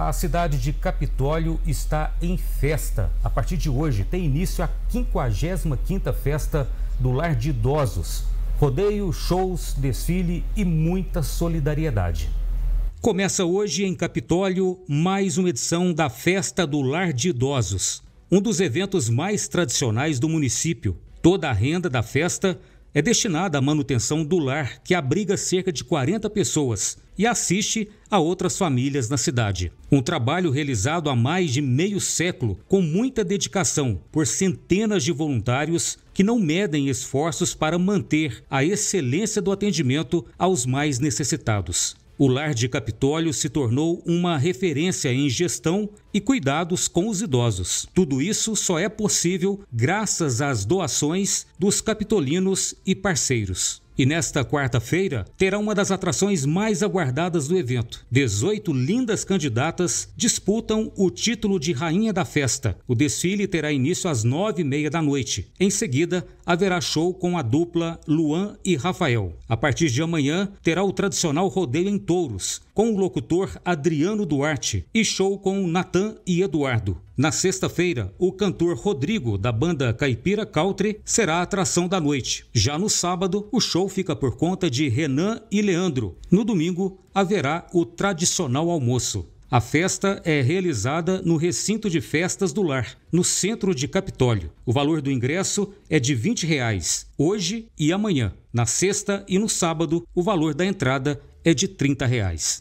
A cidade de Capitólio está em festa. A partir de hoje tem início a 55ª Festa do Lar de Idosos. Rodeio, shows, desfile e muita solidariedade. Começa hoje em Capitólio mais uma edição da Festa do Lar de Idosos, um dos eventos mais tradicionais do município. Toda a renda da festa é destinada à manutenção do lar, que abriga cerca de 40 pessoas e assiste a outras famílias na cidade. Um trabalho realizado há mais de meio século, com muita dedicação, por centenas de voluntários que não medem esforços para manter a excelência do atendimento aos mais necessitados. O Lar de Capitólio se tornou uma referência em gestão e cuidados com os idosos. Tudo isso só é possível graças às doações dos capitolinos e parceiros. E nesta quarta-feira terá uma das atrações mais aguardadas do evento. 18 lindas candidatas disputam o título de Rainha da Festa. O desfile terá início às nove e meia da noite. Em seguida, haverá show com a dupla Luan e Rafael. A partir de amanhã, terá o tradicional rodeio em touros com o locutor Adriano Duarte e show com Natan e Eduardo. Na sexta-feira, o cantor Rodrigo, da banda Caipira Country, será a atração da noite. Já no sábado, o show fica por conta de Renan e Leandro. No domingo, haverá o tradicional almoço. A festa é realizada no recinto de festas do lar, no centro de Capitólio. O valor do ingresso é de R$ 20 reais, hoje e amanhã. Na sexta e no sábado, o valor da entrada é de R$ 30 reais.